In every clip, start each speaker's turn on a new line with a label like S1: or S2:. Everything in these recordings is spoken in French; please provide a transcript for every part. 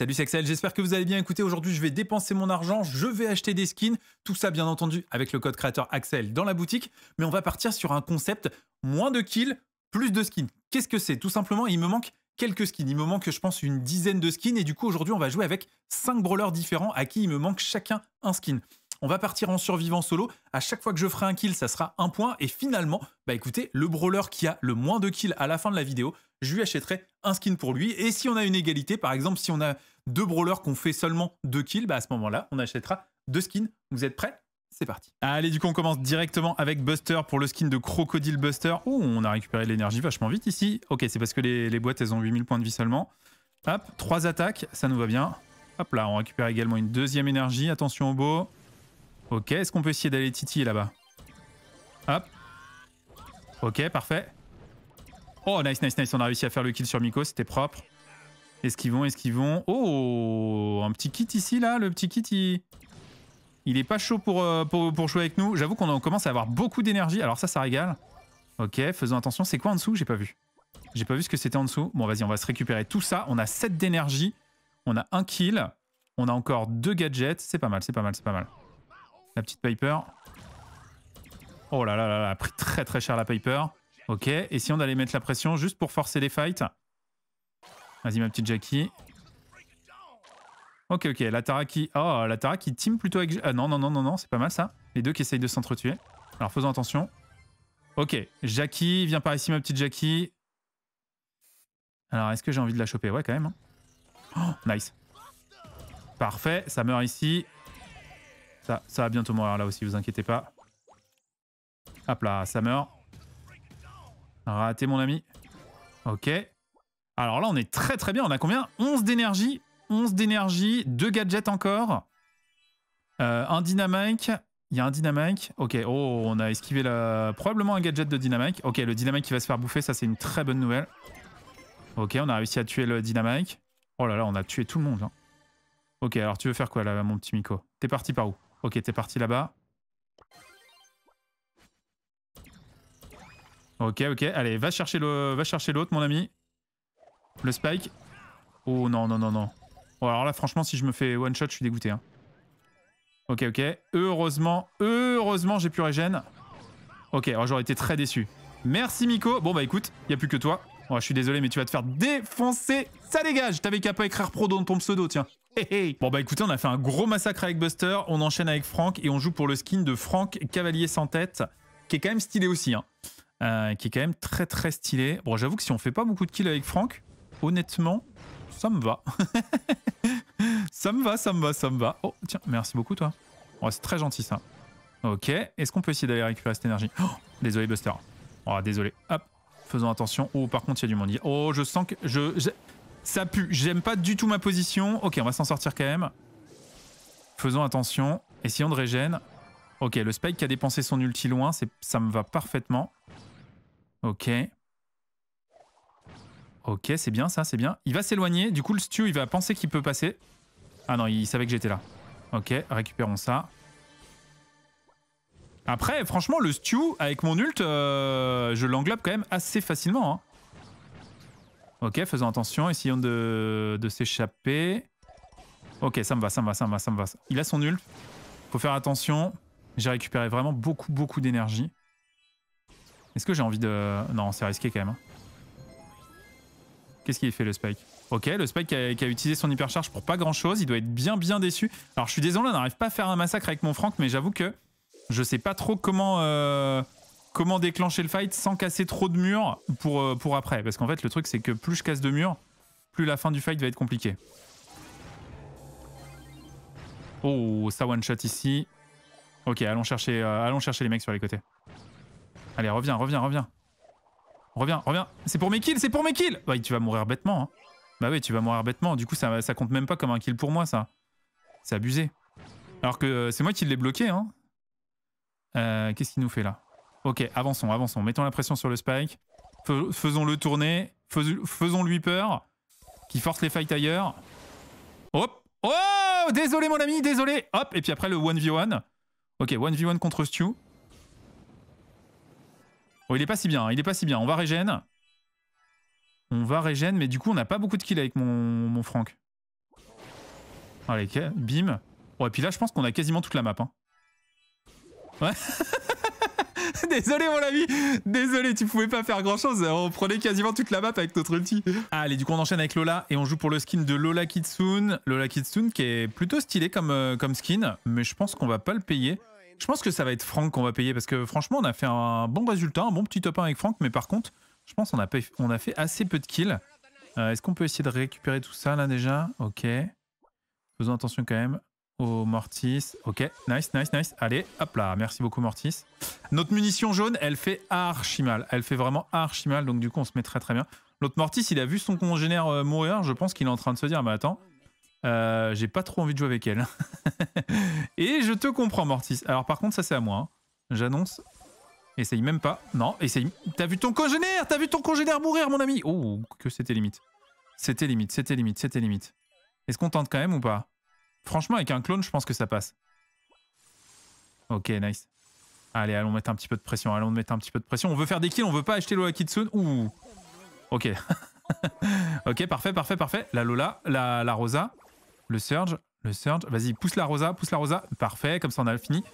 S1: Salut Axel, j'espère que vous allez bien. Écoutez, aujourd'hui, je vais dépenser mon argent, je vais acheter des skins, tout ça bien entendu avec le code créateur Axel dans la boutique, mais on va partir sur un concept moins de kills, plus de skins. Qu'est-ce que c'est Tout simplement, il me manque quelques skins. Il me manque, je pense, une dizaine de skins. Et du coup, aujourd'hui, on va jouer avec 5 brawlers différents à qui il me manque chacun un skin. On va partir en survivant solo. À chaque fois que je ferai un kill, ça sera un point. Et finalement, bah écoutez, le brawler qui a le moins de kills à la fin de la vidéo, je lui achèterai un skin pour lui. Et si on a une égalité, par exemple, si on a deux brawlers qu'on fait seulement deux kills, bah à ce moment-là, on achètera deux skins. Vous êtes prêts c'est parti. Allez, du coup, on commence directement avec Buster pour le skin de Crocodile Buster. Ouh, on a récupéré l'énergie vachement vite ici. Ok, c'est parce que les, boîtes, elles ont 8000 points de vie seulement. Hop, trois attaques, ça nous va bien. Hop là, on récupère également une deuxième énergie. Attention au beau. Ok, est-ce qu'on peut essayer d'aller titiller là-bas Hop. Ok, parfait. Oh, nice, nice, nice. On a réussi à faire le kill sur Miko, c'était propre. Est-ce Est-ce qu'ils vont qu'ils vont Oh, un petit kit ici, là. Le petit kit, il, il est pas chaud pour, euh, pour, pour, jouer avec nous. J'avoue qu'on commence à avoir beaucoup d'énergie. Alors ça, ça régale. Ok, faisons attention. C'est quoi en dessous J'ai pas vu. J'ai pas vu ce que c'était en dessous. Bon, vas-y, on va se récupérer tout ça. On a 7 d'énergie. On a un kill. On a encore deux gadgets. C'est pas mal, c'est pas mal, c'est pas mal. La petite Piper. Oh là là là a pris très très cher la Piper. Ok, et si on allait mettre la pression juste pour forcer les fights. Vas-y ma petite Jackie. Ok, ok, la Tara Oh, la Tara qui team plutôt avec... Ah non, non, non, non, non, c'est pas mal ça. Les deux qui essayent de s'entretuer. Alors faisons attention. Ok, Jackie, viens par ici ma petite Jackie. Alors est-ce que j'ai envie de la choper Ouais quand même. Hein. Oh, nice. Parfait, ça meurt ici. Ça, va bientôt mourir là aussi, vous inquiétez pas. Hop là, ça meurt. Raté mon ami. Ok. Alors là, on est très très bien. On a combien 11 d'énergie. 11 d'énergie, Deux gadgets encore. Euh, un dynamite. Il y a un dynamite. Ok, oh, on a esquivé la... probablement un gadget de dynamite. Ok, le dynamique qui va se faire bouffer, ça c'est une très bonne nouvelle. Ok, on a réussi à tuer le dynamite. Oh là là, on a tué tout le monde. Hein. Ok, alors tu veux faire quoi là, mon petit Miko T'es parti par où Ok, t'es parti là-bas. Ok, ok. Allez, va chercher l'autre, mon ami. Le spike. Oh non, non, non, non. Bon, oh, alors là, franchement, si je me fais one shot, je suis dégoûté. Hein. Ok, ok. Heureusement, heureusement, j'ai pu régène. Ok, alors j'aurais été très déçu. Merci, Miko. Bon, bah écoute, il n'y a plus que toi. Moi oh, je suis désolé, mais tu vas te faire défoncer. Ça dégage T'avais qu'à pas écrire pro dans ton pseudo, tiens. Bon bah écoutez, on a fait un gros massacre avec Buster, on enchaîne avec Franck et on joue pour le skin de Franck Cavalier sans tête, qui est quand même stylé aussi, hein. euh, qui est quand même très très stylé. Bon j'avoue que si on fait pas beaucoup de kills avec Franck, honnêtement, ça me va. ça me va, ça me va, ça me va. Oh tiens, merci beaucoup toi. Oh, c'est très gentil ça. Ok, est-ce qu'on peut essayer d'aller récupérer cette énergie oh, Désolé Buster. Oh désolé. Hop, faisons attention. Oh par contre il y a du monde. Oh je sens que... je... Ça pue. J'aime pas du tout ma position. Ok, on va s'en sortir quand même. Faisons attention. Essayons de régène. Ok, le Spike qui a dépensé son ulti loin, ça me va parfaitement. Ok. Ok, c'est bien ça, c'est bien. Il va s'éloigner. Du coup, le Stew il va penser qu'il peut passer. Ah non, il savait que j'étais là. Ok, récupérons ça. Après, franchement, le Stew, avec mon ult, euh, je l'englobe quand même assez facilement. Hein. Ok, faisons attention, essayons de, s'échapper. Ok, ça me va, ça me va, ça me va, ça me va. Il a son ult. Faut faire attention. J'ai récupéré vraiment beaucoup, beaucoup d'énergie. Est-ce que j'ai envie de... Non, c'est risqué quand même. Hein. Qu'est-ce qu'il fait le Spike Ok, le Spike qui a, utilisé son hypercharge pour pas grand-chose. Il doit être bien, bien déçu. Alors, je suis désolé, on n'arrive pas à faire un massacre avec mon Franck, mais j'avoue que je sais pas trop comment... Euh, comment déclencher le fight sans casser trop de murs pour, euh, pour après. Parce qu'en fait, le truc, c'est que plus je casse de murs, plus la fin du fight va être compliquée. Oh, ça one-shot ici. Ok, allons chercher, euh, allons chercher les mecs sur les côtés. Allez, reviens, reviens, reviens. Reviens, reviens. C'est pour mes kills, c'est pour mes kills Bah, tu vas mourir bêtement. Hein. Bah oui, tu vas mourir bêtement. Du coup, ça, compte même pas comme un kill pour moi, ça. C'est abusé. Alors que euh, c'est moi qui l'ai bloqué, hein. Qu'est-ce qu'il nous fait, là Ok, avançons, avançons. Mettons la pression sur le Spike. Faisons-le tourner. Faisons-lui peur. Qui force les fights ailleurs. Hop Oh Désolé, mon ami, désolé Hop Et puis après, le 1v1. Ok, 1v1 contre Stu. Oh, il est pas si bien, hein, il est pas si bien. On va régène. On va régène, mais du coup, on n'a pas beaucoup de kills avec mon, mon Franck. Allez, bim. oh, et puis là, je pense qu'on a quasiment toute la map. Hein. Ouais Désolé mon ami, désolé, tu pouvais pas faire grand chose. On prenait quasiment toute la map avec notre ulti. Allez, du coup on enchaîne avec Lola et on joue pour le skin de Lola Kitsune. Lola Kitsune qui est plutôt stylé comme, euh, comme skin, mais je pense qu'on va pas le payer. Je pense que ça va être Franck qu'on va payer parce que franchement on a fait un bon résultat, un bon petit top 1 avec Franck, mais par contre je pense qu'on a, on a fait assez peu de kills. Euh, est-ce qu'on peut essayer de récupérer tout ça là déjà Ok. Faisons attention quand même. Oh Mortis. Ok, nice, nice, nice. Allez, hop là, merci beaucoup Mortis. Notre munition jaune, elle fait archi mal. Elle fait vraiment archi mal, donc du coup, on se met très très bien. L'autre Mortis, il a vu son congénère euh, mourir, je pense qu'il est en train de se dire, mais bah, attends, euh, j'ai pas trop envie de jouer avec elle. et je te comprends, Mortis. Alors par contre, ça c'est à moi. Hein. J'annonce. Essaye même pas. Non, essaye. T'as vu ton congénère T'as vu ton congénère mourir, mon ami Oh, que c'était limite. C'était limite, c'était limite, c'était limite. Est-ce qu'on tente quand même ou pas Franchement, avec un clone, je pense que ça passe. Ok, nice. Allez, allons mettre un petit peu de pression. Allons mettre un petit peu de pression. On veut faire des kills, on veut pas acheter Lola Kitsune. Ouh. Ok. ok, parfait, parfait, parfait. La Lola, la, la Rosa, le Surge, le Surge. Vas-y, pousse la Rosa, pousse la Rosa. Parfait, comme ça on a fini.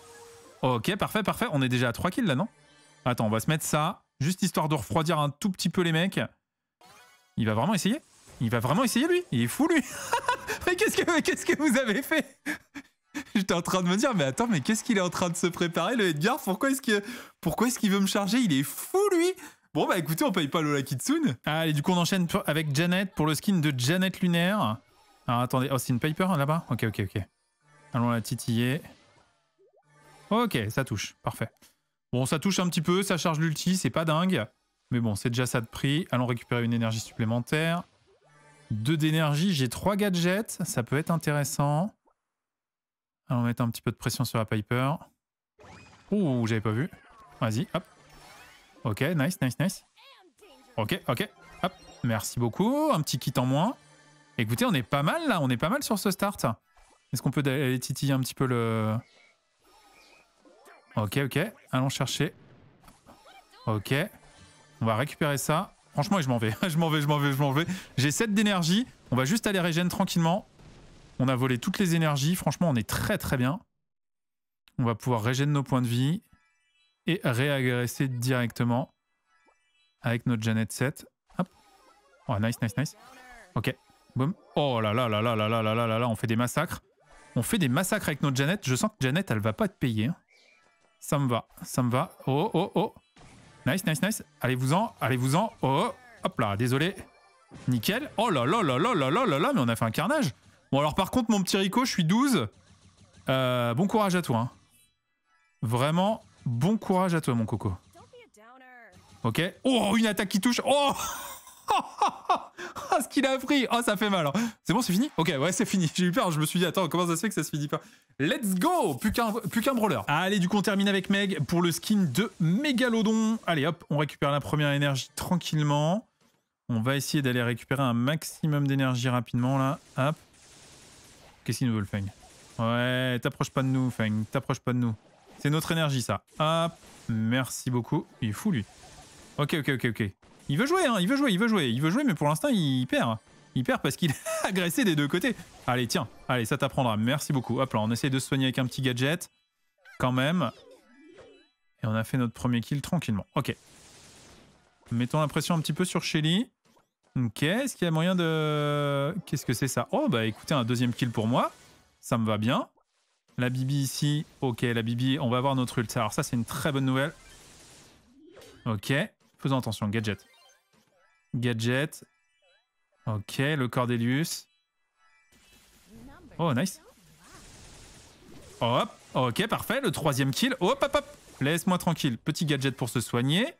S1: Ok, parfait, parfait. On est déjà à 3 kills là, non Attends, on va se mettre ça. Juste histoire de refroidir un tout petit peu les mecs. Il va vraiment essayer il va vraiment essayer lui Il est fou lui Mais qu'est-ce que, que vous avez fait J'étais en train de me dire, mais attends, mais qu'est-ce qu'il est en train de se préparer le Edgar Pourquoi est-ce qu'il est-ce veut me charger Il est fou lui Bon bah écoutez, on paye pas Lola Kitsune. Allez, du coup on enchaîne avec Janet pour le skin de Janet Lunaire. Alors attendez, oh c'est une paper hein, là-bas Ok, ok, ok. Allons la titiller. Ok, ça touche, parfait. Bon, ça touche un petit peu, ça charge l'ulti, c'est pas dingue. Mais bon, c'est déjà ça de prix. Allons récupérer une énergie supplémentaire. 2 d'énergie, j'ai trois gadgets, ça peut être intéressant. on va mettre un petit peu de pression sur la Piper. Ouh, j'avais pas vu. Vas-y, hop. Ok, nice, nice, nice. Ok, ok, hop. Merci beaucoup, un petit kit en moins. Écoutez, on est pas mal là, on est pas mal sur ce start. Est-ce qu'on peut aller titiller un petit peu le... Ok, ok, allons chercher. Ok, on va récupérer ça. Franchement, je m'en vais. je m'en vais, je m'en vais, je m'en vais. J'ai 7 d'énergie. On va juste aller régénérer tranquillement. On a volé toutes les énergies. Franchement, on est très très bien. On va pouvoir régénérer nos points de vie. Et réagresser directement avec notre Janet 7. Hop. Oh, nice, nice, nice. Ok. Boum. Oh là là là là là là là là là là, on fait des massacres. On fait des massacres avec notre Janet. Je sens que Janet, elle va pas être payée. Hein. Ça me va, ça me va. Oh, oh, oh. Nice, nice, nice. Allez-vous-en, allez-vous-en. Oh, oh, hop là, désolé. Nickel. Oh là là là là là là là là, mais on a fait un carnage. Bon, alors par contre, mon petit Rico, je suis 12. Euh, bon courage à toi. Hein. Vraiment, bon courage à toi, mon coco. Ok. Oh, une attaque qui touche. Oh ce qu'il a pris Oh, ça fait mal. Hein. C'est bon, c'est fini Ok, ouais, c'est fini. J'ai eu peur. Je me suis dit, attends, comment ça se fait que ça se finit pas Let's go Plus qu'un brawler. Ah, allez, du coup, on termine avec Meg pour le skin de Mégalodon. Allez, hop, on récupère la première énergie tranquillement. On va essayer d'aller récupérer un maximum d'énergie rapidement, là. Hop. Qu'est-ce qu'il nous veut, le Feng Ouais, t'approches pas de nous, Feng. T'approches pas de nous. C'est notre énergie, ça. Hop. Merci beaucoup. Il est fou, lui. Ok, ok, ok, ok. Il veut jouer, hein, il veut jouer, il veut jouer, il veut jouer, mais pour l'instant, il perd. Il perd parce qu'il est agressé des deux côtés. Allez, tiens, allez, ça t'apprendra. Merci beaucoup. Hop là, on essaie de se soigner avec un petit gadget. Quand même. Et on a fait notre premier kill tranquillement. Ok. Mettons la pression un petit peu sur Shelly. Ok, est-ce qu'il y a moyen de... Qu'est-ce que c'est ça Oh, bah écoutez, un deuxième kill pour moi. Ça me va bien. La Bibi ici. Ok, la Bibi, on va avoir notre ult. Alors ça, c'est une très bonne nouvelle. Ok, faisons attention, gadget. Gadget. Ok, le Cordelius. Oh, nice. Hop, ok, parfait. Le troisième kill. Hop, hop, hop. Laisse-moi tranquille. Petit gadget pour se soigner.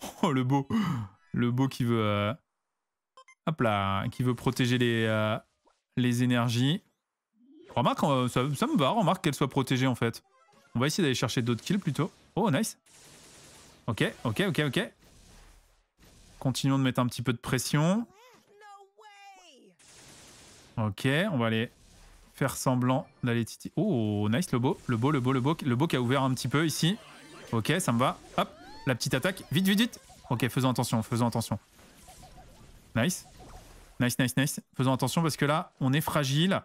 S1: Oh, le beau. Le beau qui veut... Euh, hop là, qui veut protéger les, euh, les énergies. Remarque, euh, ça, me va. Remarque qu'elle soit protégée, en fait. On va essayer d'aller chercher d'autres kills, plutôt. Oh, nice. Ok, ok, ok, ok. Continuons de mettre un petit peu de pression. Ok, on va aller faire semblant d'aller titi. Oh, nice, le beau, le beau, le beau, le beau. Le beau qui a ouvert un petit peu ici. Ok, ça me va. Hop, la petite attaque. Vite, vite, vite. Ok, faisons attention, faisons attention. Nice. Nice, nice, nice. Faisons attention parce que là, on est fragile.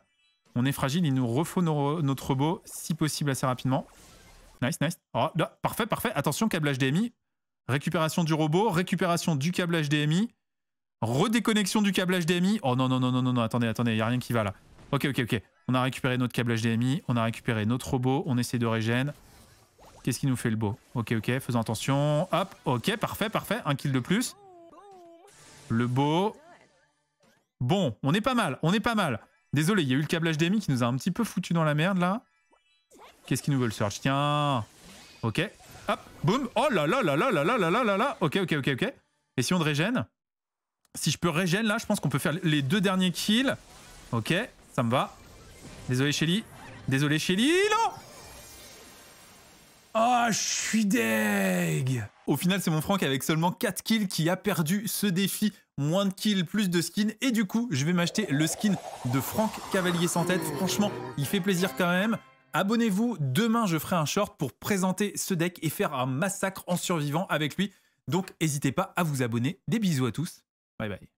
S1: On est fragile, il nous refaut notre beau si possible assez rapidement. Nice, nice. Oh, parfait, parfait. Attention, câblage HDMI récupération du robot, récupération du câble HDMI, redéconnexion du câble HDMI. Oh non, non, non, non, non, attendez, attendez, il n'y a rien qui va là. Ok, ok, ok. On a récupéré notre câble HDMI, on a récupéré notre robot, on essaie de régén Qu'est-ce qui nous fait le beau Ok, ok, faisons attention. Hop, ok, parfait, parfait. Un kill de plus. Le beau. Bon, on est pas mal, on est pas mal. Désolé, il y a eu le câble HDMI qui nous a un petit peu foutu dans la merde, là. Qu'est-ce qu'il nous veut, le search Tiens Ok, Hop, boum. Oh là là là là là là là là là là. Ok, ok, ok, ok. Et si on régène Si je peux régène là, je pense qu'on peut faire les deux derniers kills. Ok, ça me va. Désolé Shelly. Désolé Shelly. Non Oh, je suis deg Au final, c'est mon Franck avec seulement 4 kills qui a perdu ce défi. Moins de kills, plus de skins. Et du coup, je vais m'acheter le skin de Franck Cavalier sans tête. Franchement, il fait plaisir quand même. Abonnez-vous, demain je ferai un short pour présenter ce deck et faire un massacre en survivant avec lui. Donc n'hésitez pas à vous abonner. Des bisous à tous. Bye bye.